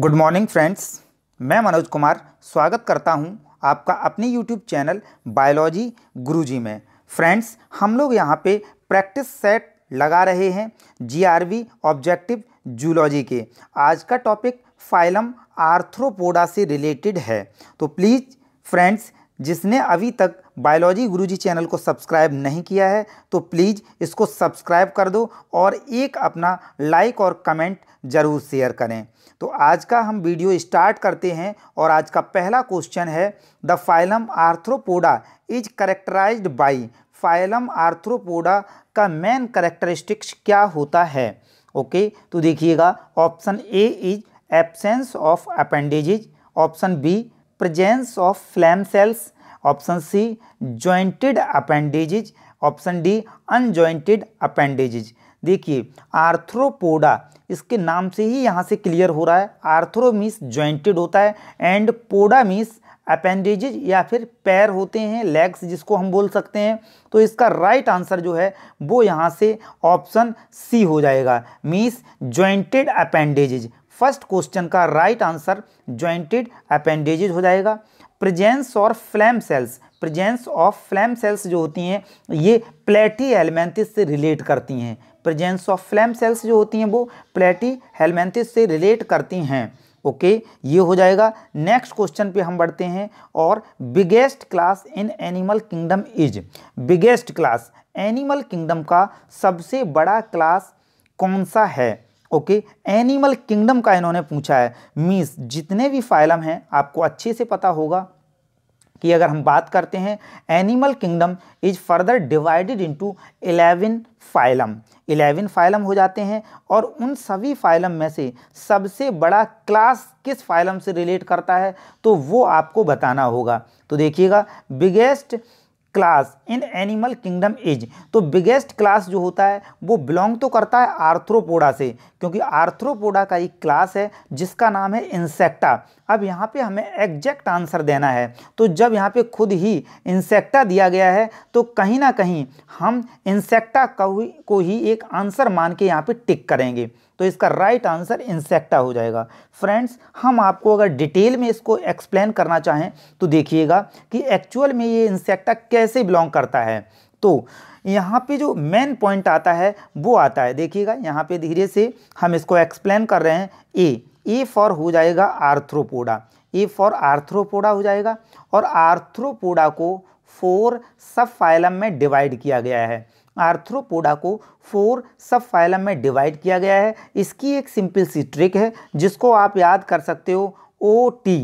good morning friends मैं मनोज कुमार स्वागत करता हूं आपका अपने यूट्यूब चैनल बायोलॉजी गुरुजी में फ्रेंड्स हम लोग यहां पे प्रैक्टिस सेट लगा रहे हैं जीआरवी ऑब्जेक्टिव जूलॉजी के आज का टॉपिक फाइलम आर्थ्रोपोडा से रिलेटेड है तो प्लीज़ फ्रेंड्स जिसने अभी तक बायोलॉजी गुरुजी चैनल को सब्सक्राइब नहीं किया है तो प्लीज़ इसको सब्सक्राइब कर दो और एक अपना लाइक और कमेंट ज़रूर शेयर करें तो आज का हम वीडियो स्टार्ट करते हैं और आज का पहला क्वेश्चन है the phylum arthropoda is characterized by phylum arthropoda का मेन करेक्टरिस्टिक्स क्या होता है ओके okay, तो देखिएगा option A is absence of appendages option B presence of flame cells option C jointed appendages option D unjointed appendages देखिए arthropoda इसके नाम से ही यहाँ से क्लियर हो रहा है आर्थ्रो मीस ज्वाइंटेड होता है एंड पोडा मीस अपेंडेजेज या फिर पैर होते हैं लेग्स जिसको हम बोल सकते हैं तो इसका राइट आंसर जो है वो यहाँ से ऑप्शन सी हो जाएगा means jointed appendages first question का राइट आंसर ज्वाइंटेड अपेंडेजेज हो जाएगा प्रजेंस और flame cells presence of flame cells जो होती हैं ये प्लेटी एलिमेंथिस से रिलेट करती हैं प्रेजेंस ऑफ फ्लैम सेल्स जो होती हैं वो प्लेटी हेलमेंथिस से रिलेट करती हैं ओके ये हो जाएगा नेक्स्ट क्वेश्चन पे हम बढ़ते हैं और biggest class in animal kingdom is biggest class animal kingdom का सबसे बड़ा क्लास कौन सा है ओके एनिमल किंगडम का इन्होंने पूछा है मीन्स जितने भी फाइलम हैं आपको अच्छे से पता होगा कि अगर हम बात करते हैं animal kingdom is further divided into 11 phylum eleven phylum हो जाते हैं और उन सभी फाइलम में से सबसे बड़ा क्लास किस फाइलम से रिलेट करता है तो वो आपको बताना होगा तो देखिएगा biggest class in animal kingdom is तो बिगेस्ट क्लास जो होता है वो बिलोंग तो करता है आर्थ्रोपोडा से क्योंकि आर्थ्रोपोडा का एक क्लास है जिसका नाम है इंसेक्टा अब यहाँ पे हमें एग्जैक्ट आंसर देना है तो जब यहाँ पे खुद ही इंसेक्टा दिया गया है तो कहीं ना कहीं हम इंसेक्टा को ही एक आंसर मान के यहाँ पर टिक करेंगे तो इसका राइट आंसर इंसेक्टा हो जाएगा फ्रेंड्स हम आपको अगर डिटेल में इसको एक्सप्लेन करना चाहें तो देखिएगा कि एक्चुअल में ये इंसेक्टा कैसे बिलोंग करता है तो यहाँ पे जो मेन पॉइंट आता है वो आता है देखिएगा यहाँ पे धीरे से हम इसको एक्सप्लेन कर रहे हैं ए ए फॉर हो जाएगा आर्थ्रोपोडा ए फॉर आर्थ्रोपोडा हो जाएगा और आर्थ्रोपोडा को फोर सब फाइलम में डिवाइड किया गया है आर्थ्रोपोडा को फोर सब फाइलम में डिवाइड किया गया है इसकी एक सिंपल सी ट्रिक है जिसको आप याद कर सकते हो O T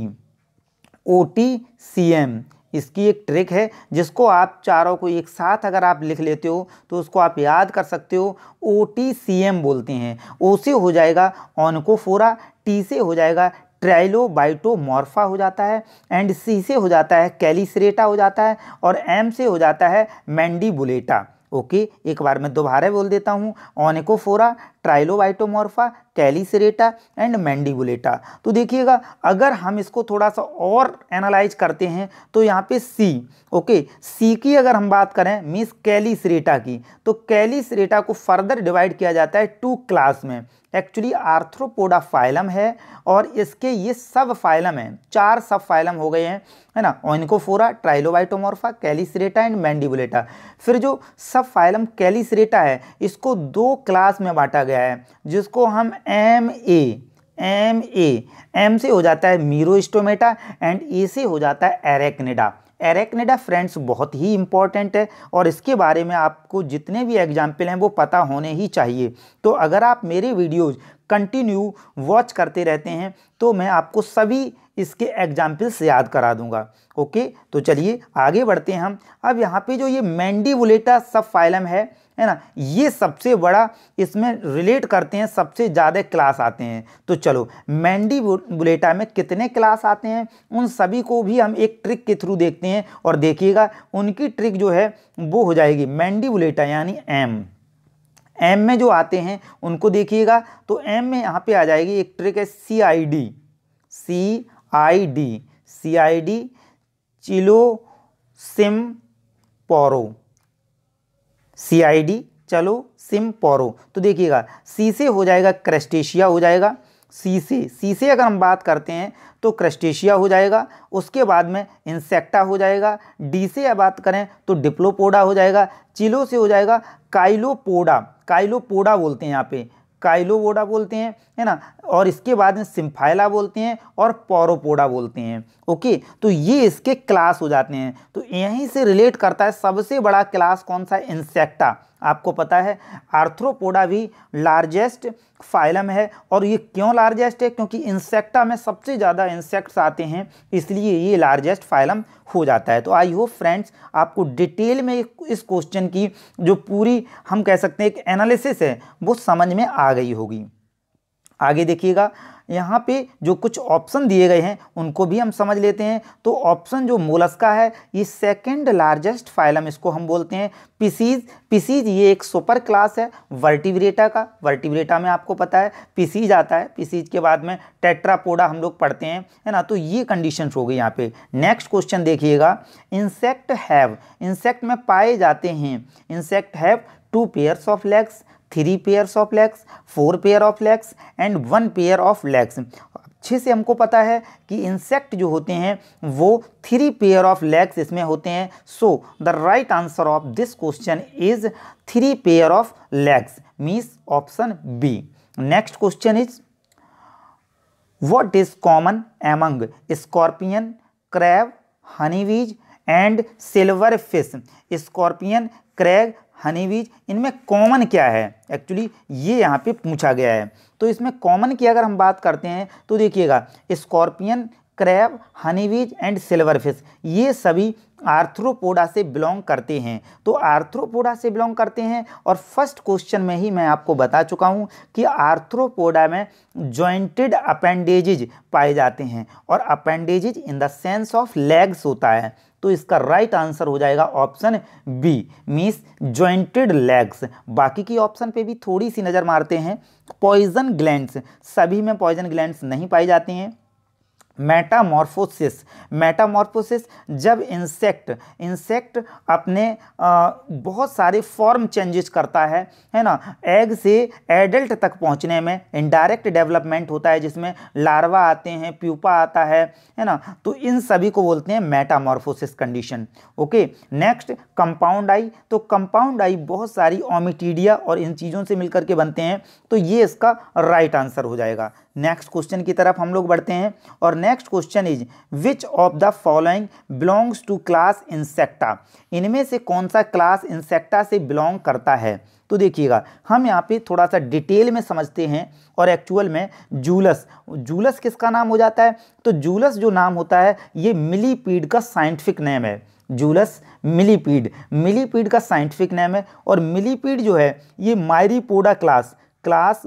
O T C M इसकी एक ट्रिक है जिसको आप चारों को एक साथ अगर आप लिख लेते हो तो उसको आप याद कर सकते हो ओ टी सी एम बोलते हैं ओ से हो जाएगा ऑनकोफोरा टी से हो जाएगा ट्राइलोबाइटोमॉर्फा हो जाता है एंड सी से हो जाता है कैलिसरेटा हो जाता है और एम से हो जाता है मैंडीबुलेटा ओके एक बार मैं दोबारा बोल देता हूँ ऑनिकोफोरा ट्राइलोवाइटोमोर्फा कैलिसरेटा एंड मैंडिबुलेटा तो देखिएगा अगर हम इसको थोड़ा सा और एनालाइज करते हैं तो यहाँ पे सी ओके सी की अगर हम बात करें मीन्स कैलिसरेटा की तो कैलिसरेटा को फर्दर डिवाइड किया जाता है टू क्लास में एक्चुअली आर्थ्रोपोडा फाइलम है और इसके ये सब फाइलम हैं चार सब फाइलम हो गए हैं है ना ओनकोफोरा ट्राइलोबाइटोमॉर्फा कैलिसरेटा एंड मैंडिबुलेटा फिर जो सब फाइलम कैलिसरेटा है इसको दो क्लास में बांटा गया गया है जिसको हम M A M A M से हो जाता है मीरोस्टोमेटा एंड ए से हो जाता है एरेक्निडा एरेक्निडा फ्रेंड्स बहुत ही इंपॉर्टेंट है और इसके बारे में आपको जितने भी एग्जाम्पल हैं वो पता होने ही चाहिए तो अगर आप मेरे वीडियोज़ कंटिन्यू वॉच करते रहते हैं तो मैं आपको सभी इसके एग्जाम्पल्स याद करा दूंगा ओके तो चलिए आगे बढ़ते हैं हम अब यहाँ पे जो ये मैंडीवुलेटा सब फाइलम है है ना ये सबसे बड़ा इसमें रिलेट करते हैं सबसे ज़्यादा क्लास आते हैं तो चलो बुलेटा में कितने क्लास आते हैं उन सभी को भी हम एक ट्रिक के थ्रू देखते हैं और देखिएगा उनकी ट्रिक जो है वो हो जाएगी मैंडिबुलेटा यानी एम एम में जो आते हैं उनको देखिएगा तो एम में यहाँ पे आ जाएगी एक ट्रिक है सी आई डी सी आई डी सी आई डी चिलो सिम पोरो सी आई डी चलो सिम पोरो तो देखिएगा सी से हो जाएगा क्रेस्टेशिया हो जाएगा सी से सी से अगर हम बात करते हैं तो क्रस्टेशिया हो जाएगा उसके बाद में इंसेक्टा हो जाएगा डी से बात करें तो डिप्लोपोडा हो जाएगा चिलो से हो जाएगा काइलोपोडा काइलोपोडा बोलते हैं यहाँ पे काइलोवोडा बोलते हैं है ना और इसके बाद में सिम्फाइला बोलते हैं और पोरोपोडा बोलते हैं ओके तो ये इसके क्लास हो जाते हैं तो यहीं से रिलेट करता है सबसे बड़ा क्लास कौन सा इंसेक्टा आपको पता है आर्थ्रोपोडा भी लार्जेस्ट फाइलम है और ये क्यों लार्जेस्ट है क्योंकि इंसेक्टा में सबसे ज़्यादा इंसेक्ट्स आते हैं इसलिए ये लार्जेस्ट फाइलम हो जाता है तो आई होप फ्रेंड्स आपको डिटेल में इस क्वेश्चन की जो पूरी हम कह सकते हैं एक एनालिसिस है वो समझ में आ गई होगी आगे देखिएगा यहाँ पे जो कुछ ऑप्शन दिए गए हैं उनको भी हम समझ लेते हैं तो ऑप्शन जो मोलस्का है ये सेकंड लार्जेस्ट फाइलम इसको हम बोलते हैं पिसीज पिसीज ये एक सुपर क्लास है वर्टिब्रेटा का वर्टिब्रेटा में आपको पता है पिसीज आता है पिसीज के बाद में टेट्रापोडा हम लोग पढ़ते हैं है ना तो ये कंडीशन हो गई यहाँ पे नेक्स्ट क्वेश्चन देखिएगा इंसेक्ट हैव इंसेक्ट में पाए जाते हैं insect have two pairs of legs three pairs of legs four pair of legs and one pair of legs अच्छे से हमको पता है कि इंसेक्ट जो होते हैं वो थ्री पेयर ऑफ लेग्स इसमें होते हैं so the right answer of this question is three pair of legs means option B next question is what is common among scorpion crab honeybees and silver fish scorpion crab honeybees इनमें common क्या है actually ये यहाँ पे पूछा गया है तो इसमें कॉमन की अगर हम बात करते हैं तो देखिएगा scorpion crab honeybees and silverfish ये सभी आर्थ्रोपोडा से बिलोंग करते हैं तो आर्थ्रोपोडा से बिलोंग करते हैं और फर्स्ट क्वेश्चन में ही मैं आपको बता चुका हूँ कि आर्थ्रोपोडा में जॉइंटेड अपेंडेजिज पाए जाते हैं और appendages in the sense of legs होता है तो इसका राइट आंसर हो जाएगा option B means jointed legs बाकी की ऑप्शन पे भी थोड़ी सी नज़र मारते हैं पॉइजन ग्लैंड सभी में पॉइजन ग्लैंड नहीं पाई जाती हैं मेटामॉर्फोसिस मेटामॉर्फोसिस जब इंसेक्ट इंसेक्ट अपने आ, बहुत सारे फॉर्म चेंजेस करता है है ना एग से एडल्ट तक पहुंचने में इनडायरेक्ट डेवलपमेंट होता है जिसमें लार्वा आते हैं प्यूपा आता है है ना तो इन सभी को बोलते हैं metamorphosis condition okay next compound eye तो कंपाउंड आई बहुत सारी ओमिटीडिया और इन चीज़ों से मिल करके बनते हैं तो ये इसका राइट right आंसर हो जाएगा नेक्स्ट क्वेश्चन की तरफ हम लोग बढ़ते हैं और next question is which of the following belongs to class insecta इनमें से कौन सा क्लास इंसेक्टा से बिलोंग करता है तो देखिएगा हम यहाँ पे थोड़ा सा डिटेल में समझते हैं और एक्चुअल में जूलस जूलस किसका नाम हो जाता है तो जूलस जो नाम होता है ये मिलीपीड का साइंटिफिक नेम है जूलस मिलीपीड मिलीपीड का साइंटिफिक नेम है और मिलीपीड जो है ये मायरीपोडा क्लास क्लास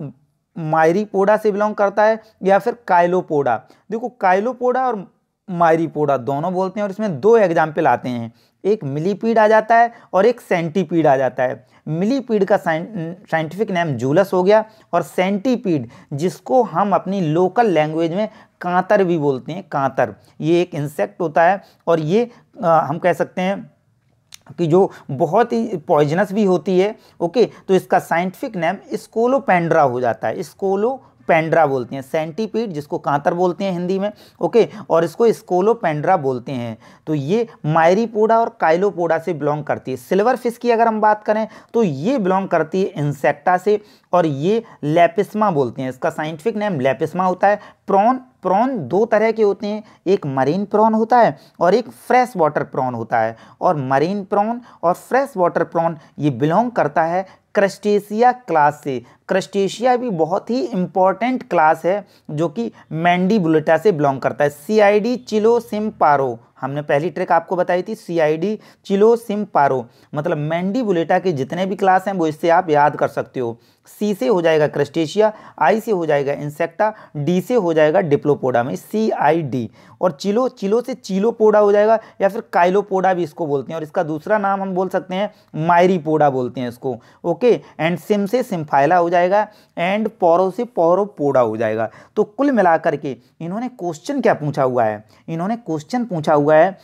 मायरीपोडा से बिलोंग करता है या फिर काइलोपोडा देखो काइलोपोडा और मायरीपोडा दोनों बोलते हैं और इसमें दो एग्जाम्पल आते हैं एक मिलीपीड आ जाता है और एक सेंटीपीड आ जाता है मिलीपीड का साइंटिफिक नेम जूलस हो गया और सेंटीपीड जिसको हम अपनी लोकल लैंग्वेज में कांतर भी बोलते हैं कांतर ये एक इंसेक्ट होता है और ये आ, हम कह सकते हैं कि जो बहुत ही पॉइजनस भी होती है ओके तो इसका साइंटिफिक नेम स्कोलोपेंड्रा हो जाता है स्कोलो पेंड्रा बोलते हैं सेंटीपीड जिसको कांतर बोलते हैं हिंदी में ओके और इसको स्कोलोपेंड्रा बोलते हैं तो ये मायरीपोडा और काइलोपोडा से बिलोंग करती है सिल्वर फिश की अगर हम बात करें तो ये बिलोंग करती है इंसेक्टा से और ये लेपिस्मा बोलते हैं इसका साइंटिफिक नेम लेपिस्मा होता है प्रॉन प्रॉन दो तरह के होते हैं एक मरीन प्रॉन होता है और एक फ्रेश वाटर प्रॉन होता है और मरीन प्रॉन और फ्रेश वाटर प्रॉन ये बिलोंग करता है क्रस्टेशिया क्लास से क्रस्टेशिया भी बहुत ही इंपॉर्टेंट क्लास है जो कि मैंडी से बिलोंग करता है सी आई डी चिलो सिम्पारो हमने पहली ट्रिक आपको बताई थी सी आई डी चिलो सिम पारो मतलब मैंडी बुलेटा के जितने भी क्लास हैं वो इससे आप याद कर सकते हो सी से हो जाएगा क्रस्टेशिया आई से हो जाएगा इंसेक्टा डी से हो जाएगा डिप्लोपोडा में सी आई डी और चिलो चिलो से चिलोपोडा हो जाएगा या फिर काइलोपोडा भी इसको बोलते हैं और इसका दूसरा नाम हम बोल सकते हैं मायरीपोडा बोलते हैं इसको ओके एंड सिम से सिम्फाइला हो जाएगा एंड पोरो से पोरोपोडा हो जाएगा तो कुल मिलाकर के इन्होंने क्वेश्चन क्या पूछा हुआ है इन्होंने क्वेश्चन पूछा हुआ हुआ है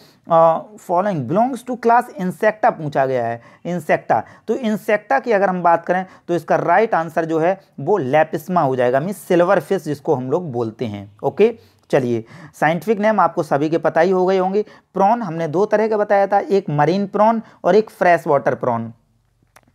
following belongs to class insecta पूछा गया है इंसेक्टा तो इंसेक्टा की अगर हम बात करें तो इसका राइट right आंसर जो है वो लेपिसमा हो जाएगा मीन सिल्वर फिश जिसको हम लोग बोलते हैं ओके चलिए साइंटिफिक नेम आपको सभी के पता ही हो गए होंगे प्रॉन हमने दो तरह का बताया था एक मरीन प्रॉन और एक फ्रेश वाटर प्रॉन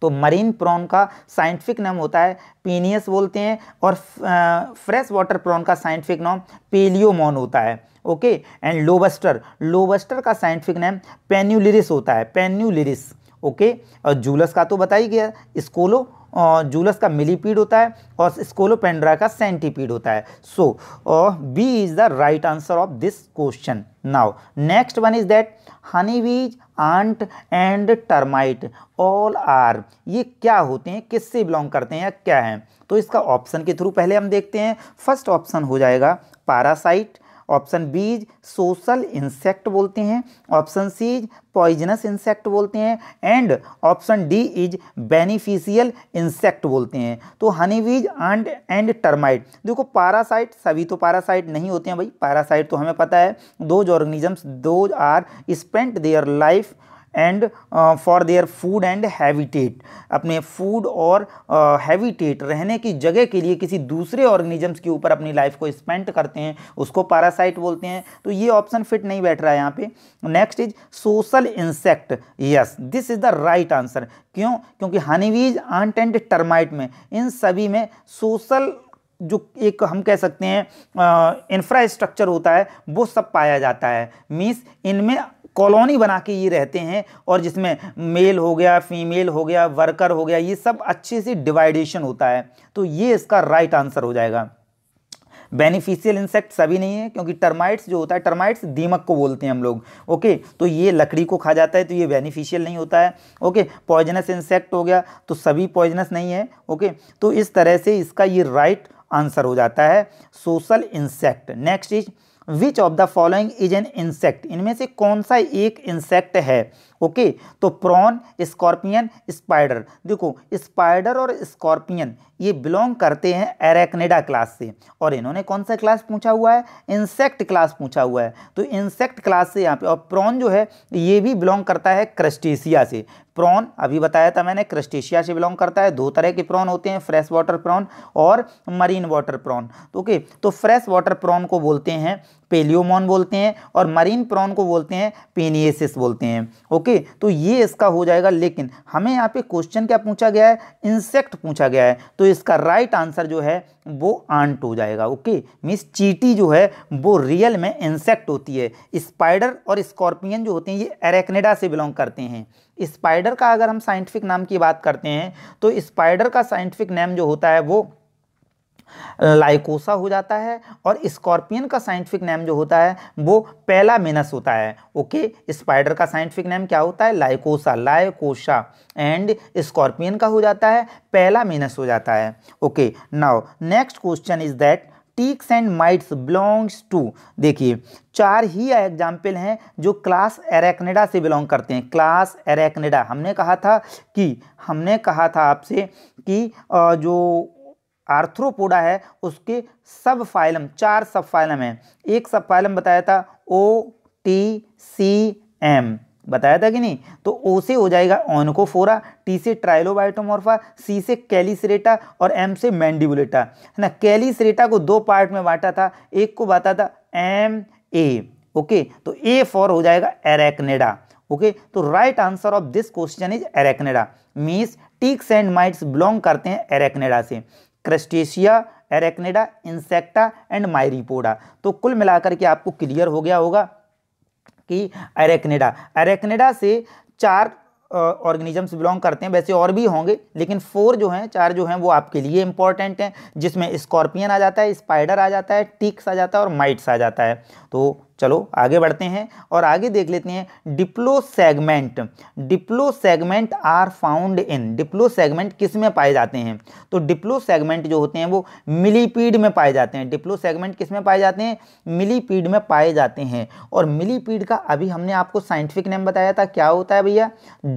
तो मरीन प्रॉन का साइंटिफिक नाम होता है पीनियस बोलते हैं और फ्रेश वाटर प्रॉन का साइंटिफिक नाम पेलियोमोन होता है ओके एंड लोबस्टर लोबस्टर का साइंटिफिक नेम पेन्यूलिरिस होता है पेन्यूलिरिस ओके और जूलस का तो बता ही गया स्कोलो जूलस का मिलीपीड होता है और स्कोलोपेंड्रा का सेंटीपीड होता है so B is the right answer of this question now next one is that honeybees ant and termite all are ये क्या होते हैं किससे बिलोंग करते हैं या क्या है तो इसका ऑप्शन के थ्रू पहले हम देखते हैं फर्स्ट ऑप्शन हो जाएगा parasite option B is social insect बोलते हैं option C is poisonous insect बोलते हैं and option D is beneficial insect बोलते हैं तो हनीवीज एंड एंड टर्माइट देखो पैरासाइट सभी तो पैरासाइट नहीं होते हैं भाई पैरासाइट तो हमें पता है those organisms those are spent their life and for their food and habitat अपने फूड और हैविटेट uh, रहने की जगह के लिए किसी दूसरे ऑर्गेनिजम्स के ऊपर अपनी लाइफ को स्पेंड करते हैं उसको पैरासाइट बोलते हैं तो ये ऑप्शन फिट नहीं बैठ रहा है यहाँ पे next is social insect yes this is the right answer क्यों क्योंकि हनीवीज आंट एंड टर्माइट में इन सभी में सोशल जो एक हम कह सकते हैं इंफ्रास्ट्रक्चर uh, होता है वो सब पाया जाता है मीन्स इनमें कॉलोनी बना के ये रहते हैं और जिसमें मेल हो गया फीमेल हो गया वर्कर हो गया ये सब अच्छे से डिवाइडेशन होता है तो ये इसका राइट आंसर हो जाएगा बेनिफिशियल इंसेक्ट सभी नहीं है क्योंकि टर्माइट्स जो होता है टर्माइट्स दीमक को बोलते हैं हम लोग ओके तो ये लकड़ी को खा जाता है तो ये बेनिफिशियल नहीं होता है ओके पॉइजनस इंसेक्ट हो गया तो सभी पॉइजनस नहीं है ओके तो इस तरह से इसका ये राइट right आंसर हो जाता है social insect next is which of the following is an insect इनमें से कौन सा एक इंसेक्ट है ओके okay, तो प्रॉन स्कॉर्पियन स्पाइडर देखो स्पाइडर और स्कॉर्पियन ये बिलोंग करते हैं एरेक्नेडा क्लास से और इन्होंने कौन सा क्लास पूछा हुआ है इंसेक्ट क्लास पूछा हुआ है तो इंसेक्ट क्लास से यहाँ पे और प्रॉन जो है ये भी बिलोंग करता है क्रस्टेशिया से प्रॉन अभी बताया था मैंने क्रस्टेशिया से बिलोंग करता है दो तरह के प्रॉन होते हैं फ्रेश वाटर प्रॉन और मरीन वाटर प्रॉन तो ओके तो फ्रेश वाटर प्रॉन को बोलते हैं पेलियोमॉन बोलते हैं और मरीन प्रॉन को बोलते हैं पेनियसिस बोलते हैं ओके तो ये इसका हो जाएगा लेकिन हमें यहाँ पे क्वेश्चन क्या पूछा गया है इंसेक्ट पूछा गया है तो इसका राइट आंसर जो है वो आंट हो जाएगा ओके मीन्स चीटी जो है वो रियल में इंसेक्ट होती है स्पाइडर और स्कॉर्पियन जो होते हैं ये एरेक्नेडा से बिलोंग करते हैं स्पाइडर का अगर हम साइंटिफिक नाम की बात करते हैं तो स्पाइडर का साइंटिफिक नेम जो होता है वो लाइकोसा हो जाता है और स्कॉर्पियन का साइंटिफिक नेम जो होता है वो मेनस होता है ओके स्पाइडर का साइंटिफिक नेम क्या होता है लाइकोसा लाइकोसा एंड स्कॉर्पियन का हो जाता है मेनस हो जाता है okay now next question is that ticks and mites belongs to देखिए चार ही एग्जाम्पल हैं जो क्लास एरेक्नेडा से बिलोंग करते हैं क्लास एरेक्नेडा हमने कहा था कि हमने कहा था आपसे कि जो आर्थ्रोपोडा है उसके सब फाइलम चार सब फाइलम हैं एक सब फाइलम बताया था ओ टी सी एम बताया था कि नहीं तो ओ से हो जाएगा ऑनकोफोरा टी से ट्राइलोबाइटोमॉर्फा सी से कैलिसरेटा और एम से मैंडिबुलेटा है ना कैलिसरेटा को दो पार्ट में बांटा था एक को बांटा था एम ए ओके तो ए फॉर हो जाएगा एरेक्नेडा ओके तो right answer of this question is Arachnida means ticks and mites belong करते हैं एरेक्नेडा से Crustacea Arachnida Insecta and Myriapoda तो कुल मिलाकर के आपको क्लियर हो गया होगा कि एरेक्नेडा एरेक्नेडा से चार ऑर्गेनिजम्स बिलोंग करते हैं वैसे और भी होंगे लेकिन फोर जो हैं चार जो हैं वो आपके लिए इंपॉर्टेंट हैं जिसमें स्कॉर्पियन आ जाता है स्पाइडर आ जाता है टिक्स आ जाता है और माइट्स आ जाता है तो चलो आगे बढ़ते हैं और आगे देख लेते हैं diplosegment diplosegment are found in diplosegment किस में पाए जाते हैं तो डिप्लो सेगमेंट जो होते हैं वो मिलीपीड में पाए जाते हैं डिप्लो सेगमेंट किस में पाए जाते हैं मिलीपीड में पाए जाते हैं और मिलीपीड का अभी हमने आपको साइंटिफिक नेम बताया था क्या होता है भैया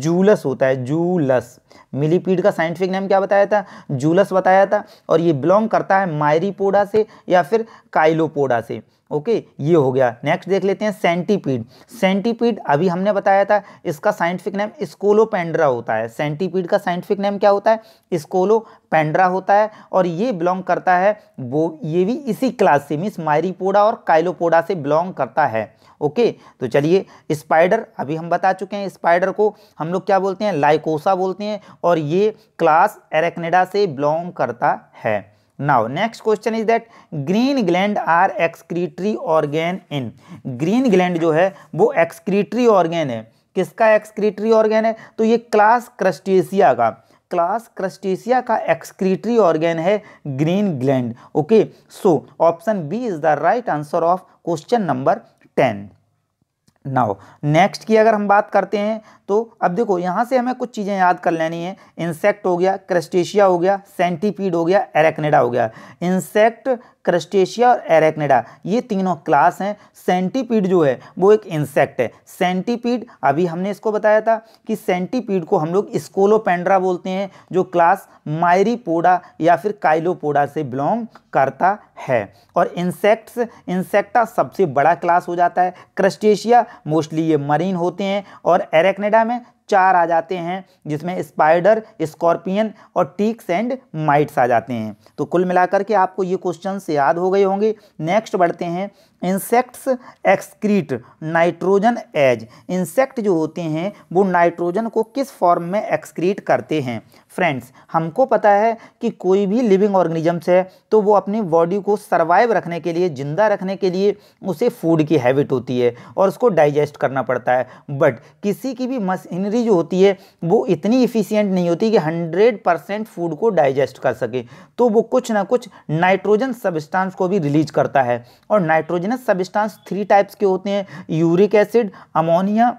जूलस होता है जूलस मिलीपीड का साइंटिफिक नेम क्या बताया था जूलस बताया था और ये बिलोंग करता है मायरीपोडा से या फिर काइलोपोडा से ओके ये हो गया नेक्स्ट देख लेते हैं सेंटीपीड सेंटीपीड अभी हमने बताया था इसका साइंटिफिक नेम स्कोलोपेंड्रा होता है सेंटीपीड का साइंटिफिक नेम क्या होता है स्कोलोपेंड्रा होता है और ये बिलोंग करता है वो ये भी इसी क्लास से मीन्स मायरीपोडा और काइलोपोडा से बिलोंग करता है ओके तो चलिए स्पाइडर अभी हम बता चुके हैं स्पाइडर को हम लोग क्या बोलते हैं लाइकोसा बोलते हैं और ये क्लास एरेक्नेडा से बिलोंग करता है now next question is that green gland are excretory organ in green gland जो है वो एक्सक्रीटरी ऑर्गेन है किसका एक्सक्रीटरी ऑर्गेन है तो ये क्लास क्रस्टेशिया का क्लास क्रस्टेशिया का एक्सक्रीटरी ऑर्गेन है green gland okay so option B is the right answer of question number ten now next की अगर हम बात करते हैं तो अब देखो यहाँ से हमें कुछ चीज़ें याद कर लेनी है इंसेक्ट हो गया क्रस्टेशिया हो गया सेंटीपीड हो गया एरेक्नेडा हो गया इंसेक्ट क्रस्टेशिया और एरेक्नेडा ये तीनों क्लास हैं सेंटीपीड जो है वो एक इंसेक्ट है सेंटीपीड अभी हमने इसको बताया था कि सेंटीपीड को हम लोग स्कोलोपेंड्रा बोलते हैं जो क्लास मायरीपोडा या फिर काइलोपोडा से बिलोंग करता है और इंसेक्ट्स इंसेक्टा सबसे बड़ा क्लास हो जाता है क्रस्टेशिया मोस्टली ये मरीन होते हैं और एरेक्नेडा क्या में चार आ जाते हैं जिसमें स्पाइडर स्कॉर्पियन और टीक्स एंड माइट्स आ जाते हैं तो कुल मिलाकर के आपको ये क्वेश्चन याद हो गए होंगे नेक्स्ट बढ़ते हैं insects excrete nitrogen as insect जो होते हैं वो नाइट्रोजन को किस फॉर्म में एक्सक्रीट करते हैं फ्रेंड्स हमको पता है कि कोई भी लिविंग ऑर्गेनिजम्स है तो वो अपनी बॉडी को सर्वाइव रखने के लिए ज़िंदा रखने के लिए उसे फूड की हैबिट होती है और उसको डाइजेस्ट करना पड़ता है बट किसी की भी मशीनरी जो होती है वो इतनी इफ़िशियंट नहीं होती कि हंड्रेड परसेंट फूड को डाइजेस्ट कर सके तो वो कुछ ना कुछ नाइट्रोजन सब्सटेंस को भी रिलीज करता है और नाइट्रोजनस सब्सटेंस थ्री टाइप्स के होते हैं यूरिक एसिड अमोनिया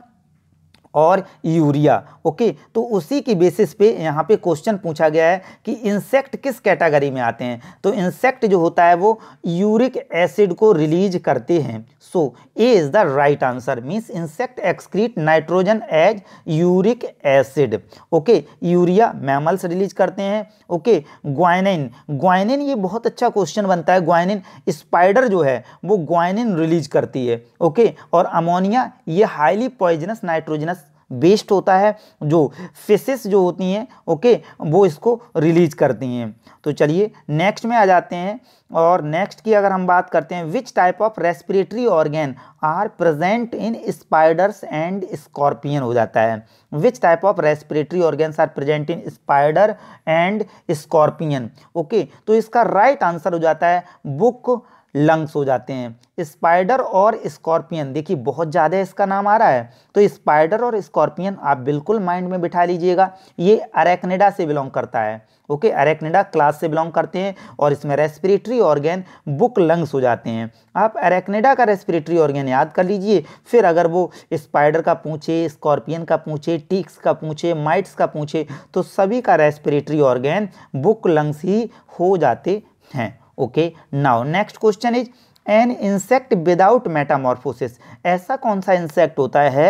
और यूरिया ओके तो उसी की बेसिस पे यहाँ पे क्वेश्चन पूछा गया है कि इंसेक्ट किस कैटेगरी में आते हैं तो इंसेक्ट जो होता है वो यूरिक एसिड को रिलीज करते हैं so A is the right answer means insect excrete nitrogen as uric acid okay urea mammals release करते हैं ओके ग्वाइनिन ग्वाइनिन ये बहुत अच्छा क्वेश्चन बनता है ग्वाइनिन स्पाइडर जो है वो ग्वाइनिन रिलीज करती है ओके और अमोनिया ये हाईली पॉइजनस नाइट्रोजनस बेस्ट होता है जो फिशेस जो होती हैं ओके वो इसको रिलीज करती हैं तो चलिए नेक्स्ट में आ जाते हैं और नेक्स्ट की अगर हम बात करते हैं which type of respiratory organ are present in spiders and scorpion हो जाता है which type of respiratory organs are present in spider and scorpion okay तो इसका राइट right आंसर हो जाता है बुक लंग्स हो जाते हैं स्पाइडर और स्कॉर्पियन देखिए बहुत ज़्यादा इसका नाम आ रहा है तो स्पाइडर और स्कॉर्पियन आप बिल्कुल माइंड में बिठा लीजिएगा ये अरेक्नेडा से बिलोंग करता है ओके अरेक्नेडा क्लास से बिलोंग करते हैं और इसमें रेस्पिरेटरी ऑर्गेन बुक लंग्स हो जाते हैं आप अरेक्नेडा का रेस्पिरेटरी ऑर्गेन याद कर लीजिए फिर अगर वो स्पाइडर का पूछे स्कॉर्पियन का पूछे टिक्स का पूछे माइट्स का पूछे तो सभी का रेस्पिरेटरी ऑर्गेन बुक लंग्स ही हो जाते हैं okay now next question is an insect without metamorphosis ऐसा कौन सा इंसेक्ट होता है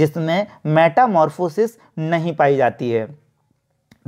जिसमें मेटामॉर्फोसिस नहीं पाई जाती है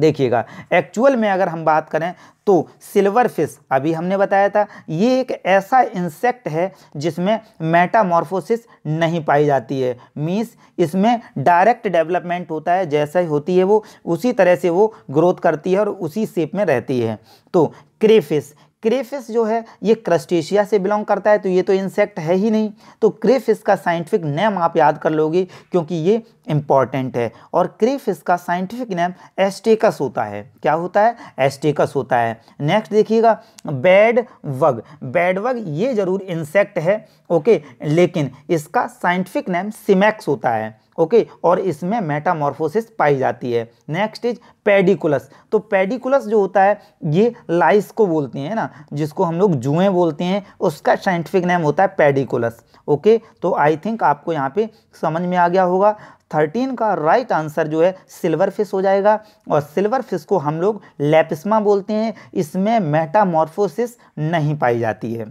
देखिएगा एक्चुअल में अगर हम बात करें तो सिल्वर फिश अभी हमने बताया था ये एक ऐसा इंसेक्ट है जिसमें मेटामॉर्फोसिस नहीं पाई जाती है मीन्स इसमें डायरेक्ट डेवलपमेंट होता है जैसा ही होती है वो उसी तरह से वो ग्रोथ करती है और उसी शेप में रहती है तो क्रेफिश क्रेफिस जो है ये क्रस्टेशिया से बिलोंग करता है तो ये तो इंसेक्ट है ही नहीं तो क्रेफिस का साइंटिफिक नेम आप याद कर लोगे क्योंकि ये इंपॉर्टेंट है और क्रेफिस का साइंटिफिक नेम एस्टेकस होता है क्या होता है एस्टेकस होता है नेक्स्ट देखिएगा बैड वग बैड वग ये ज़रूर इंसेक्ट है ओके लेकिन इसका साइंटिफिक नेम सिमैक्स होता है ओके और इसमें मेटामॉर्फोसिस पाई जाती है नेक्स्ट इज पेडिकुलस तो पेडिकुलस जो होता है ये लाइस को बोलते हैं ना जिसको हम लोग जुएँ बोलते हैं उसका साइंटिफिक नेम होता है पेडिकुलस ओके तो आई थिंक आपको यहाँ पे समझ में आ गया होगा थर्टीन का राइट आंसर जो है सिल्वर फिश हो जाएगा और सिल्वर फिश को हम लोग लेपिसमा बोलते हैं इसमें मेटामॉर्फोसिस नहीं पाई जाती है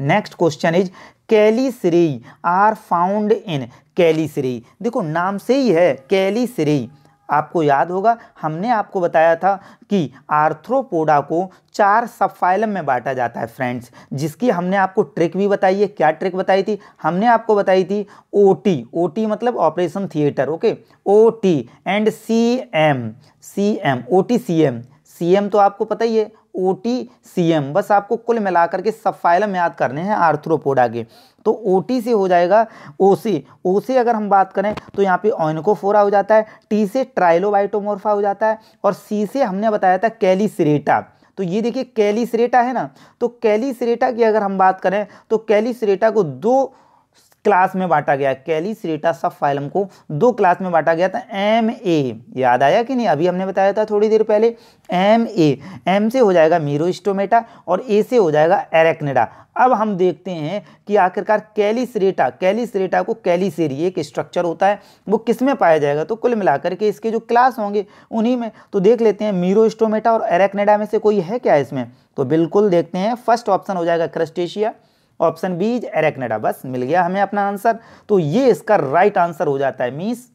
next question is chelicerae are found in chelicerae देखो नाम से ही है कैलीसरी आपको याद होगा हमने आपको बताया था कि आर्थ्रोपोडा को चार सबफाइलम में बांटा जाता है फ्रेंड्स जिसकी हमने आपको ट्रिक भी बताई है क्या ट्रिक बताई थी हमने आपको बताई थी ओटी ओटी मतलब operation theatre okay OT and CM CM OT CM CM तो आपको पता ही है ओ टी सी एम बस आपको कुल मिलाकर के सब फाइलम याद करने हैं आर्थ्रोपोडा के तो ओ टी से हो जाएगा ओ सी ओ सी अगर हम बात करें तो यहाँ पे ऑइनकोफोरा हो जाता है टी से ट्राइलोबाइटोमोर्फा हो जाता है और सी से हमने बताया था कैलीसरेटा तो ये देखिए कैलीसरेटा है ना तो कैलीसरेटा की अगर हम बात करें तो कैलीसरेटा को दो क्लास में बांटा गया कैलीसरेटा सब फाइलम को दो क्लास में बांटा गया था एम ए याद आया कि नहीं अभी हमने बताया था थोड़ी देर पहले एम ए एम से हो जाएगा मीरोस्टोमेटा और ए से हो जाएगा एरेक्नेडा अब हम देखते हैं कि आखिरकार कैली कैलिसरेटा को कैलिसेरी एक स्ट्रक्चर होता है वो किस में पाया जाएगा तो कुल मिलाकर के इसके जो क्लास होंगे उन्हीं में तो देख लेते हैं मीरोस्टोमेटा और एरेक्नेडा में से कोई है क्या इसमें तो बिल्कुल देखते हैं फर्स्ट ऑप्शन हो जाएगा Crustacea option B is Arachnida बस मिल गया हमें अपना आंसर तो ये इसका राइट आंसर हो जाता है means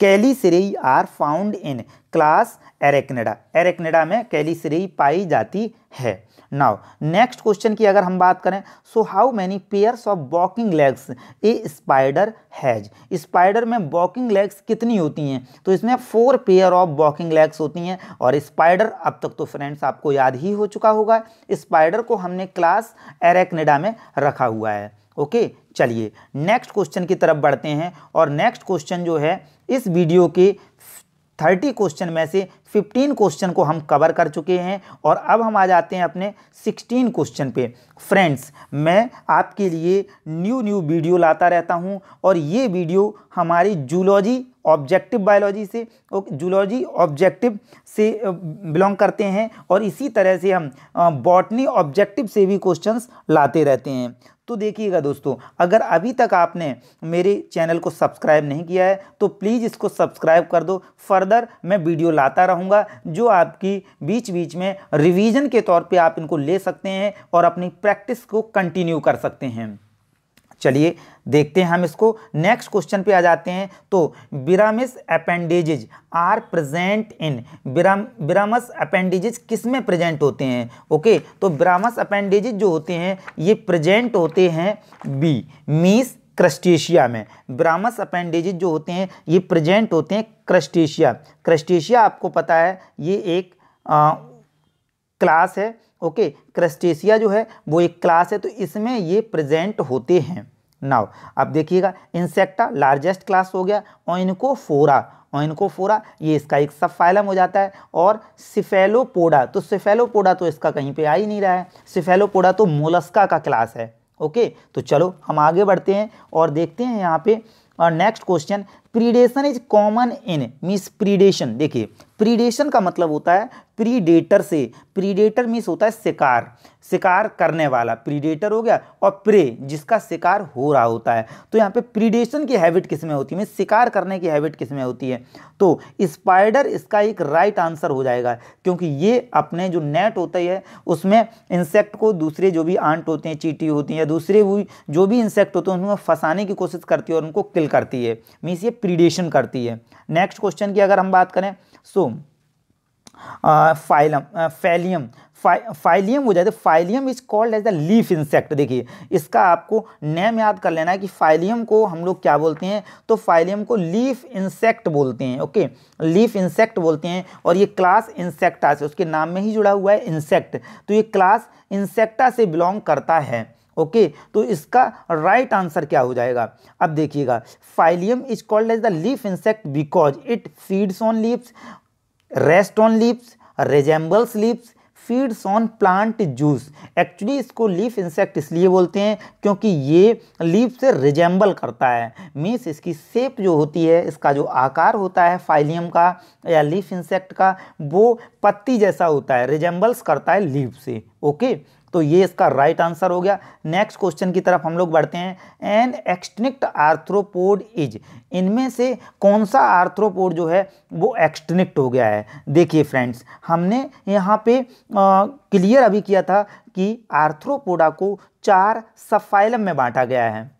chelicerae are found in class Arachnida Arachnida में कैलीसरेई पाई जाती है नाउ नेक्स्ट क्वेश्चन की अगर हम बात करें so how many pairs of walking legs a spider has spider में वॉकिंग लेग्स कितनी होती हैं तो इसमें four pair of walking legs होती हैं और स्पाइडर अब तक तो फ्रेंड्स आपको याद ही हो चुका होगा स्पाइडर को हमने क्लास एरेक्नेडा में रखा हुआ है ओके okay, चलिए नेक्स्ट क्वेश्चन की तरफ बढ़ते हैं और नेक्स्ट क्वेश्चन जो है इस वीडियो के थर्टी क्वेश्चन में से फिफ्टीन क्वेश्चन को हम कवर कर चुके हैं और अब हम आ जाते हैं अपने सिक्सटीन क्वेश्चन पे फ्रेंड्स मैं आपके लिए न्यू न्यू वीडियो लाता रहता हूं और ये वीडियो हमारी जूलॉजी ऑब्जेक्टिव बायोलॉजी से जूलॉजी ऑब्जेक्टिव से बिलोंग करते हैं और इसी तरह से हम बॉटनी ऑब्जेक्टिव से भी क्वेश्चंस लाते रहते हैं तो देखिएगा दोस्तों अगर अभी तक आपने मेरे चैनल को सब्सक्राइब नहीं किया है तो प्लीज़ इसको सब्सक्राइब कर दो फर्दर मैं वीडियो लाता रहूँगा जो आपकी बीच बीच में रिवीजन के तौर पे आप इनको ले सकते हैं और अपनी प्रैक्टिस को कंटिन्यू कर सकते हैं चलिए देखते हैं हम इसको नेक्स्ट क्वेश्चन पे आ जाते हैं तो biramous appendages are present in biram biramous appendages किस में प्रेजेंट होते हैं ओके तो बिरामस अपेंडिजिज जो होते हैं ये प्रेजेंट होते हैं बी मीस क्रस्टेशिया में ब्रामस अपेंडिजिज जो होते हैं ये प्रेजेंट होते हैं क्रस्टेशिया क्रस्टेशिया आपको पता है ये एक आ, क्लास है ओके क्रस्टेशिया जो है वो एक क्लास है तो इसमें ये प्रेजेंट होते हैं नाउ अब देखिएगा इंसेक्टा लार्जेस्ट क्लास हो गया और इनको फोरा और इनको फोरा ये इसका एक सब फाइलम हो जाता है और सिफेलोपोडा तो सिफेलोपोडा तो इसका कहीं पे आ ही नहीं रहा है सिफेलोपोडा तो मोलस्का का क्लास है ओके तो चलो हम आगे बढ़ते हैं और देखते हैं यहाँ पे और next question predation is common in means predation देखिए प्रीडेशन का मतलब होता है प्रीडेटर से प्रीडेटर मीन्स होता है शिकार शिकार करने वाला प्रीडेटर हो गया और प्रे जिसका शिकार हो रहा होता है तो यहाँ पे प्रीडेशन की हैबिट किस में होती है मीन शिकार करने की हैबिट किस में होती है तो स्पाइडर इसका एक राइट आंसर हो जाएगा क्योंकि ये अपने जो नेट होता है उसमें इंसेक्ट को दूसरे जो भी आंट होते हैं चीटी होती है दूसरे जो भी इंसेक्ट होते हैं उनमें फंसाने की कोशिश करती है और उनको किल करती है मीन्स ये प्रीडेशन करती है नेक्स्ट क्वेश्चन की अगर हम बात करें सो फाइलम फैलियम फाइलियम हो जाते Phyllium is called as the leaf insect देखिए इसका आपको नेम याद कर लेना है कि फाइलियम को हम लोग क्या बोलते हैं तो फाइलियम को लीफ इंसेक्ट बोलते हैं ओके लीफ इंसेक्ट बोलते हैं और ये क्लास इंसेक्टा से उसके नाम में ही जुड़ा हुआ है इंसेक्ट तो ये क्लास इंसेक्टा से बिलोंग करता है ओके तो इसका राइट आंसर क्या हो जाएगा अब देखिएगा Phyllium is called as the leaf insect because it feeds on leaves rest on leaves resembles leaves feeds on plant juice actually इसको लीफ इंसेक्ट इसलिए बोलते हैं क्योंकि ये लीफ से रिजेंबल करता है मीन्स इसकी सेप जो होती है इसका जो आकार होता है फाइलियम का या लीफ इंसेक्ट का वो पत्ती जैसा होता है रिजेंबल्स करता है लीफ से ओके तो ये इसका राइट आंसर हो गया नेक्स्ट क्वेश्चन की तरफ हम लोग बढ़ते हैं एन एक्सटिनिक्ट आर्थ्रोपोड इज इनमें से कौन सा आर्थ्रोपोड जो है वो एक्सटिनिक्ट हो गया है देखिए फ्रेंड्स हमने यहाँ पे क्लियर अभी किया था कि आर्थ्रोपोडा को चार सफाइलम में बांटा गया है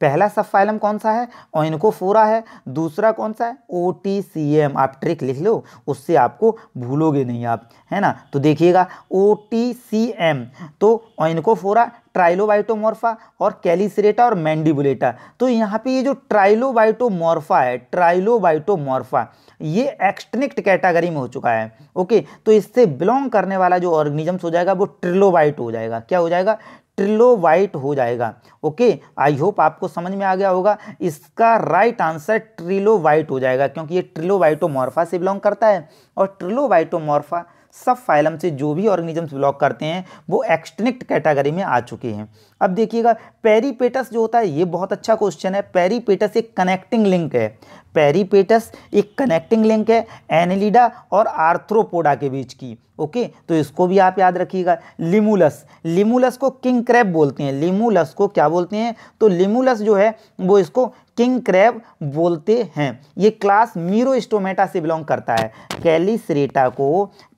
पहला सब फाइलम कौन सा है और इनको फोरा है दूसरा कौन सा है ओ टी सी एम आप ट्रिक लिख लो उससे आपको भूलोगे नहीं आप है ना तो देखिएगा ओ टी सी एम तो ओइनकोफोरा इनको फोरा और कैलिसरेटा और मैंडिबुलेटा तो यहाँ पे ये जो ट्राइलोबाइटोमोर्फा है ट्राइलोबाइटोमॉर्फा ये एक्सटनिक्ट कैटेगरी में हो चुका है ओके तो इससे बिलोंग करने वाला जो ऑर्गेनिजम्स हो जाएगा वो ट्रिलोबाइट हो जाएगा क्या हो जाएगा ट्रिलो वाइट हो जाएगा ओके आई होप आपको समझ में आ गया होगा इसका राइट आंसर ट्रिलो वाइट हो जाएगा क्योंकि ये ट्रिलो वाइटोमॉर्फा से बिलोंग करता है और ट्रिलो वाइटोमॉर्फा सब फाइलम से जो भी ऑर्गेनिजम्स बिलोंग करते हैं वो एक्सटेनिक्ट कैटेगरी में आ चुके हैं अब देखिएगा पेरीपेटस जो होता है ये बहुत अच्छा क्वेश्चन है पेरीपेटस एक कनेक्टिंग लिंक है पेरीपेटस एक कनेक्टिंग लिंक है एनेलिडा और आर्थ्रोपोडा के बीच की ओके तो इसको भी आप याद रखिएगा लिमुलस लिमुलस को किंग क्रैब बोलते हैं लिमुलस को क्या बोलते हैं तो लिमुलस जो है वो इसको किंग क्रैब बोलते हैं ये क्लास मीरोस्टोमेटा से बिलोंग करता है कैलिसरेटा को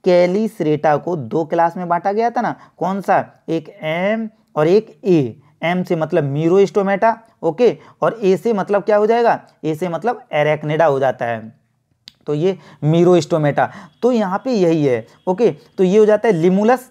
कैलिस सरेटा को दो क्लास में बांटा गया था ना कौन सा एक एम और एक ए एम से मतलब मीरोस्टोमेटा ओके और ए से मतलब क्या हो जाएगा ए से मतलब एरेक्नेडा हो जाता है तो ये मीरोस्टोमेटा तो यहाँ पे यही है ओके तो ये हो जाता है लिमुलस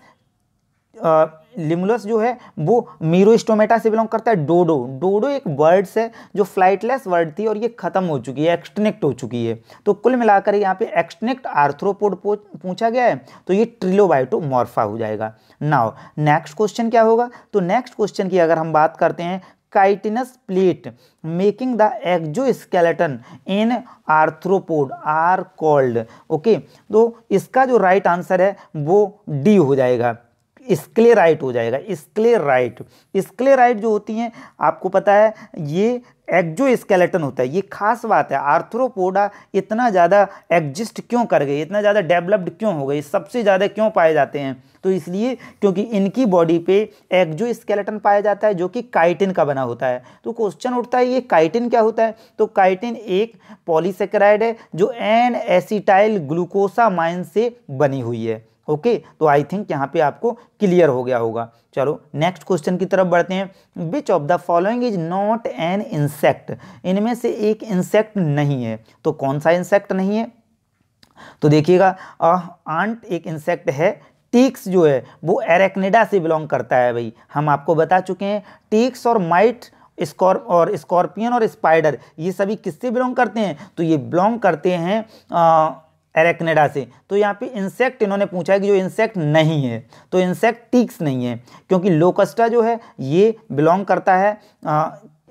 लिमुलस जो है वो मीरोस्टोमेटा से बिलोंग करता है डोडो डोडो एक बर्ड्स है जो फ्लाइटलेस वर्ड थी और ये खत्म हो चुकी है एक्सटनेक्ट हो चुकी है तो कुल मिलाकर यहाँ पे एक्सटनेक्ट आर्थ्रोपोड पूछा गया है तो ये ट्रिलोबाइटोमॉर्फा हो जाएगा नाउ नेक्स्ट क्वेश्चन क्या होगा तो नेक्स्ट क्वेश्चन की अगर हम बात करते हैं chitinous plate making the skeleton in arthropod are called okay तो इसका जो राइट right आंसर है वो डी हो जाएगा स्क्लेराइट हो जाएगा स्क्लेराइट स्क्लेराइट जो होती हैं आपको पता है ये एक्जो स्केलेटन होता है ये खास बात है आर्थ्रोपोडा इतना ज़्यादा एग्जिस्ट क्यों कर गई इतना ज़्यादा डेवलप्ड क्यों हो गई सबसे ज़्यादा क्यों पाए जाते हैं तो इसलिए क्योंकि इनकी बॉडी पे एक्जो स्केलेटन पाया जाता है जो कि काइटिन का बना होता है तो क्वेश्चन उठता है ये काइटिन क्या होता है तो काइटिन एक पॉलीसेक्राइड है जो एन एसिटाइल ग्लूकोसामाइन से बनी हुई है ओके तो आई थिंक यहाँ पे आपको क्लियर हो गया होगा चलो नेक्स्ट क्वेश्चन की तरफ बढ़ते हैं which of the following is not an insect इनमें से एक इंसेक्ट नहीं है तो कौन सा इंसेक्ट नहीं है तो देखिएगा आंट एक इंसेक्ट है टीक्स जो है वो एरेक्निडा से बिलोंग करता है भाई हम आपको बता चुके हैं टीक्स और माइट स्कॉर और स्कॉर्पियन और स्पाइडर ये सभी किससे बिलोंग करते हैं तो ये बिलोंग करते हैं आ, एरेक्नेडा से तो यहाँ पे इंसेक्ट इन्होंने पूछा है कि जो इंसेक्ट नहीं है तो इंसेक्ट टीक्स नहीं है क्योंकि लोकस्टा जो है ये बिलोंग करता है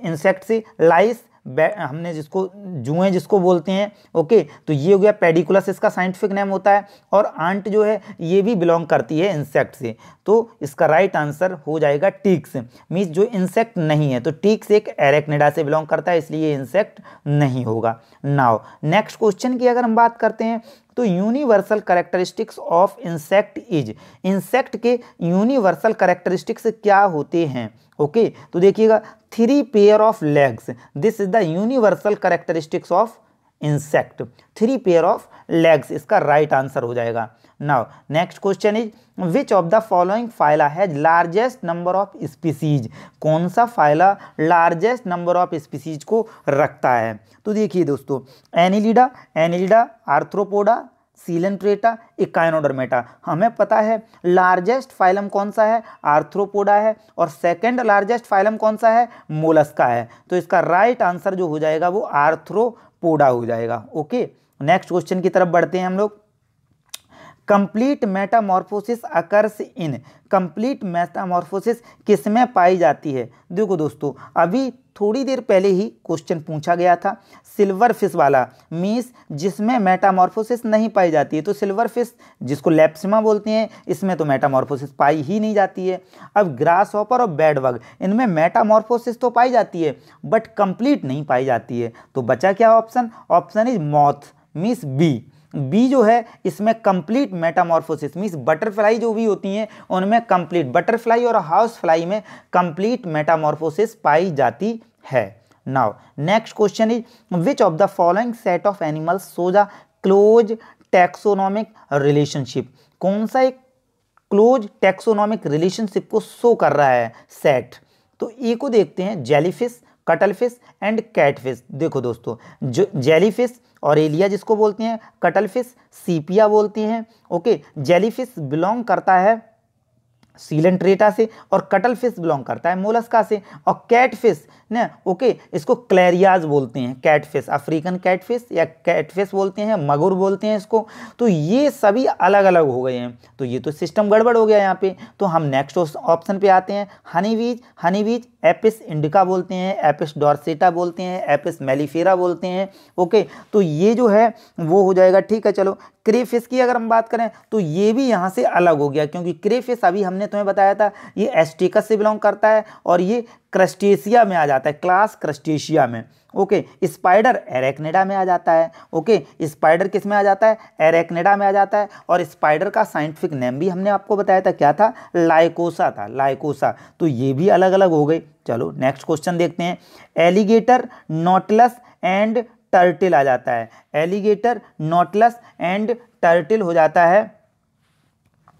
इंसेक्ट से लाइस हमने जिसको जुए जिसको बोलते हैं ओके तो ये हो गया पेडिकुलस इसका साइंटिफिक नेम होता है और आंट जो है ये भी बिलोंग करती है इंसेक्ट से तो इसका राइट आंसर हो जाएगा टीक्स मीन्स जो इंसेक्ट नहीं है तो टीक्स एक एरेक्नेडा से बिलोंग करता है इसलिए इंसेक्ट नहीं होगा नाव नेक्स्ट क्वेश्चन की अगर हम बात करते हैं तो universal characteristics of insect is insect के यूनिवर्सल करेक्टरिस्टिक्स क्या होते हैं ओके okay, तो देखिएगा three pair of legs this is the universal characteristics of insect three pair of legs इसका राइट right आंसर हो जाएगा now next question is which of the following phyla has largest number of species कौन सा phyla largest number of species को रखता है तो देखिए दोस्तों Annelida Annelida arthropoda Coelenterata Echinodermata हमें पता है लार्जेस्ट फाइलम कौन सा है आर्थ्रोपोडा है और सेकंड लार्जेस्ट फाइलम कौन सा है मोलस्का है तो इसका राइट आंसर जो हो जाएगा वो आर्थ्रोपोडा हो जाएगा ओके नेक्स्ट क्वेश्चन की तरफ बढ़ते हैं हम लोग complete metamorphosis occurs in complete metamorphosis किस में पाई जाती है देखो दोस्तों अभी थोड़ी देर पहले ही क्वेश्चन पूछा गया था सिल्वर फिश वाला मीस जिसमें मेटामॉर्फोसिस नहीं पाई जाती है तो सिल्वर फिश जिसको लेप्सिमा बोलते हैं इसमें तो मेटामॉर्फोसिस पाई ही नहीं जाती है अब ग्रास ऑपर और बेडवर्ग इनमें मेटामॉर्फोसिस तो पाई जाती है बट कंप्लीट नहीं पाई जाती है तो बचा क्या option option is moth means B B जो है इसमें कंप्लीट मेटामॉर्फोसिस मीन्स बटरफ्लाई जो भी होती हैं उनमें कंप्लीट बटरफ्लाई और हाउस फ्लाई में कंप्लीट मेटामॉर्फोसिस पाई जाती है now next question is which of the following set of animals so the close taxonomic relationship कौन सा एक क्लोज टैक्सोनॉमिक रिलेशनशिप को शो कर रहा है सेट तो ए को देखते हैं जेलीफिश कटलफिश एंड कैटफिश देखो दोस्तों जो जेलीफिश और एलिया जिसको बोलते हैं कटल फिश सीपिया बोलते हैं ओके जेली फिश बिलोंग करता है सीलेंट्रेटा से और कटल फिश बिलोंग करता है मोलस्का से और कैट फिश ना ओके इसको क्लैरियाज बोलते हैं कैटफिश अफ्रीकन कैटफिश या कैटफिश बोलते हैं मगुर बोलते हैं इसको तो ये सभी अलग अलग हो गए हैं तो ये तो सिस्टम गड़बड़ हो गया यहाँ पे तो हम नेक्स्ट ऑप्शन पे आते हैं हनी बीज हनी बीज एपिस इंडिका बोलते हैं एपिस डॉर्सेटा बोलते हैं एपिस मेलीफेरा बोलते हैं ओके तो ये जो है वो हो जाएगा ठीक है चलो क्रेफिस की अगर हम बात करें तो ये भी यहाँ से अलग हो गया क्योंकि क्रेफिस अभी हमने तुम्हें बताया था ये एस्टिकस से बिलोंग करता है और ये क्रस्टेशिया में आ जाता जाता है क्लास क्रस्टेशिया में ओके स्पाइडर एरेक्नेडा में आ जाता है ओके स्पाइडर किस में आ जाता है एरेक्नेडा में आ जाता है और स्पाइडर का साइंटिफिक नेम भी हमने आपको बताया था क्या था लाइकोसा था लाइकोसा तो ये भी अलग अलग हो गई चलो नेक्स्ट क्वेश्चन देखते हैं एलिगेटर नोटलस एंड टर्टिल आ जाता है एलिगेटर नोटलस एंड टर्टिल हो जाता है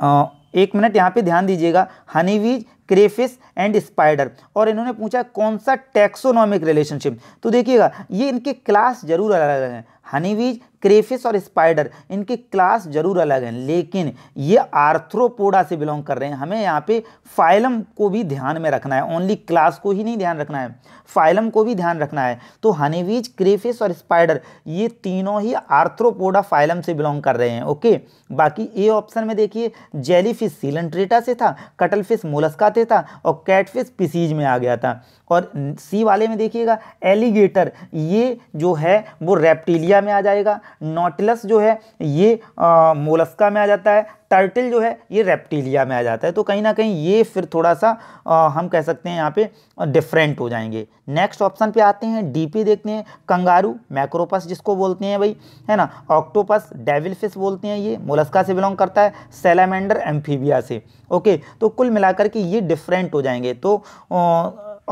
आ, एक मिनट यहाँ पे ध्यान दीजिएगा हनीवीज क्रेफिस एंड स्पाइडर और इन्होंने पूछा कौन सा टैक्सोनॉमिक रिलेशनशिप तो देखिएगा ये इनके क्लास जरूर अलग अलग हैं हनीवीज क्रेफिस और स्पाइडर इनके क्लास जरूर अलग हैं लेकिन ये आर्थ्रोपोडा से बिलोंग कर रहे हैं हमें यहाँ पे फाइलम को भी ध्यान में रखना है ओनली क्लास को ही नहीं ध्यान रखना है फाइलम को भी ध्यान रखना है तो हनीवीज क्रेफिस और स्पाइडर ये तीनों ही आर्थ्रोपोडा फाइलम से बिलोंग कर रहे हैं ओके बाकी ए ऑप्शन में देखिए जेलीफिश सीलेंट्रेटा से था कटलफिश मोलस्का से था और कैटफिश पिसीज में आ गया था और सी वाले में देखिएगा एलिगेटर ये जो है वो रेप्टीलिया में आ जाएगा नोटिलस जो है ये मोलस्का में आ जाता है टर्टल जो है ये रेप्टीलिया में आ जाता है तो कहीं ना कहीं ये फिर थोड़ा सा आ, हम कह सकते हैं यहाँ पे डिफरेंट हो जाएंगे नेक्स्ट ऑप्शन पे आते हैं डीपी देखते हैं कंगारू मैक्रोपस जिसको बोलते हैं भाई है ना ऑक्टोपस डेविल फिश बोलते हैं ये मोलस्का से बिलोंग करता है सेलामेंडर एम्फीबिया से ओके तो कुल मिलाकर के ये डिफरेंट हो जाएंगे तो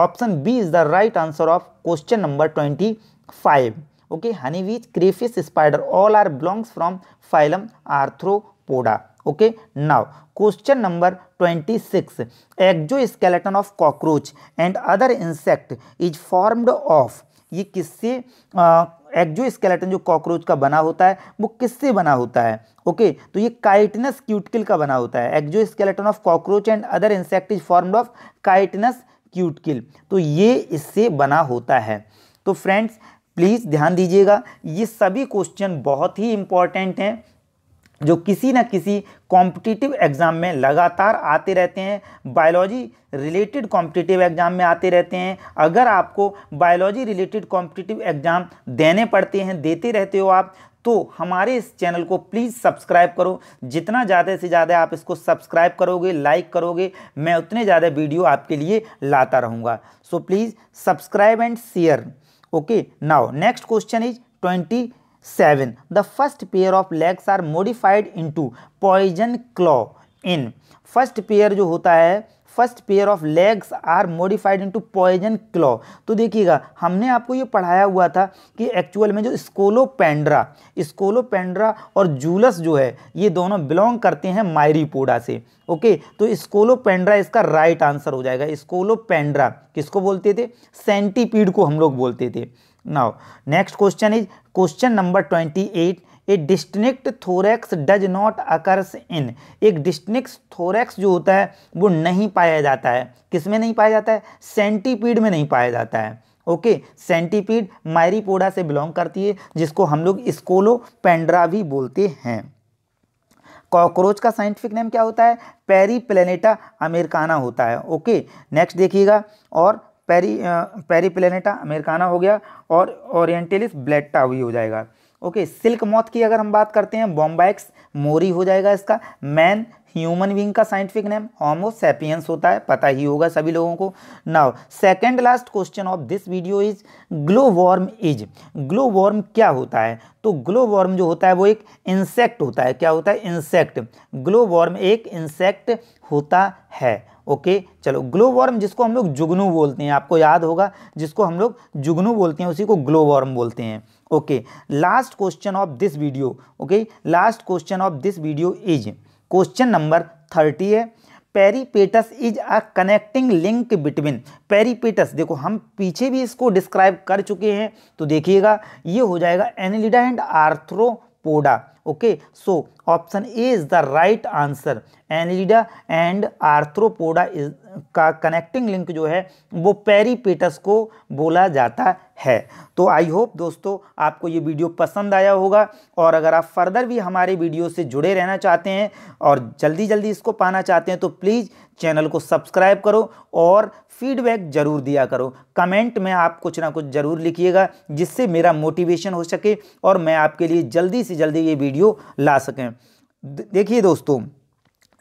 option B is the right answer of question number twenty five okay honeybees crayfish spider all are belongs from phylum Arthropoda okay now question number 26 six exoskeleton of cockroach and other insect is formed of ये किससे exo skeleton जो cockroach का बना होता है वो किससे बना होता है ओके okay, तो ये काइटनस क्यूटकिल का बना होता है exoskeleton of cockroach and other insect is formed of chitinous cuticle तो ये इससे बना होता है तो फ्रेंड्स प्लीज़ ध्यान दीजिएगा ये सभी क्वेश्चन बहुत ही इम्पॉर्टेंट हैं जो किसी न किसी कॉम्पिटिटिव एग्ज़ाम में लगातार आते रहते हैं बायोलॉजी रिलेटेड कॉम्पिटिटिव एग्ज़ाम में आते रहते हैं अगर आपको बायोलॉजी रिलेटेड कॉम्पिटिटिव एग्ज़ाम देने पड़ते हैं देते रहते हो आप तो हमारे इस चैनल को प्लीज़ सब्सक्राइब करो जितना ज़्यादा से ज़्यादा आप इसको सब्सक्राइब करोगे लाइक करोगे मैं उतने ज़्यादा वीडियो आपके लिए लाता रहूँगा so please subscribe and share okay now next question is twenty seven the first pair of legs are modified in to poison claw in first pair जो होता है first pair of legs are modified into poison claw तो देखिएगा हमने आपको ये पढ़ाया हुआ था कि एक्चुअल में जो स्कोलोपेंड्रा स्कोलोपेंड्रा और जूलस जो है ये दोनों बिलोंग करते हैं मायरीपोडा से ओके तो स्कोलोपेंड्रा इसका राइट आंसर हो जाएगा स्कोलोपेंड्रा किसको बोलते थे सेंटीपीड को हम लोग बोलते थे now next question is question number twenty a distinct thorax does not occurs in एक डिस्टिंक्ट थोरैक्स जो होता है वो नहीं पाया जाता है किस में नहीं पाया जाता है सेंटीपीड में नहीं पाया जाता है ओके सेंटीपीड मायरीपोडा से बिलोंग करती है जिसको हम लोग स्कोलो पेंड्रा भी बोलते हैं कॉकरोच का साइंटिफिक नेम क्या होता है पेरी प्लेनेटा अमेरिकाना होता है ओके नेक्स्ट देखिएगा और पेरी पेरी प्लेनेटा अमेरिकाना हो गया और ओरिएंटेलिस ब्लेटा हुई हो जाएगा ओके सिल्क मॉथ की अगर हम बात करते हैं बॉम्बैक्स मोरी हो जाएगा इसका मैन ह्यूमन विंग का साइंटिफिक नेम होमोसेपियंस होता है पता ही होगा सभी लोगों को now second last question of this video is glow worm is glow worm क्या होता है तो ग्लो वॉर्म जो होता है वो एक इंसेक्ट होता है क्या होता है इंसेक्ट ग्लो वॉर्म एक इंसेक्ट होता है ओके okay, चलो ग्लो वॉर्म जिसको हम लोग जुगनू बोलते हैं आपको याद होगा जिसको हम लोग जुगनू बोलते हैं उसी को ग्लो वॉर्म बोलते हैं okay last question of this video okay last question of this video is question number thirty है Peripatus is a connecting link between Peripatus देखो हम पीछे भी इसको डिस्क्राइब कर चुके हैं तो देखिएगा ये हो जाएगा Annelida and Arthropoda okay so option A is the right answer Annelida and Arthropoda is का कनेक्टिंग लिंक जो है वो पेरीपेटस को बोला जाता है तो आई होप दोस्तों आपको ये वीडियो पसंद आया होगा और अगर आप फर्दर भी हमारे वीडियो से जुड़े रहना चाहते हैं और जल्दी जल्दी इसको पाना चाहते हैं तो प्लीज़ चैनल को सब्सक्राइब करो और फीडबैक ज़रूर दिया करो कमेंट में आप कुछ ना कुछ ज़रूर लिखिएगा जिससे मेरा मोटिवेशन हो सके और मैं आपके लिए जल्दी से जल्दी ये वीडियो ला सकें देखिए दोस्तों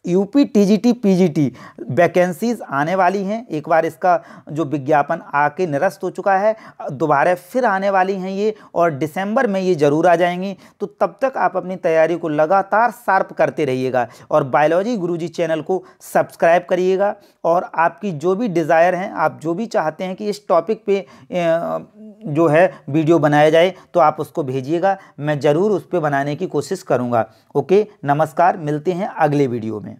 यूपी टीजीटी पीजीटी वैकेंसीज आने वाली हैं एक बार इसका जो विज्ञापन आके निरस्त हो चुका है दोबारा फिर आने वाली हैं ये और दिसंबर में ये ज़रूर आ जाएंगी तो तब तक आप अपनी तैयारी को लगातार शार्प करते रहिएगा और बायोलॉजी गुरुजी चैनल को सब्सक्राइब करिएगा और आपकी जो भी डिज़ायर हैं आप जो भी चाहते हैं कि इस टॉपिक पे जो है वीडियो बनाया जाए तो आप उसको भेजिएगा मैं ज़रूर उस पर बनाने की कोशिश करूँगा ओके नमस्कार मिलते हैं अगले वीडियो में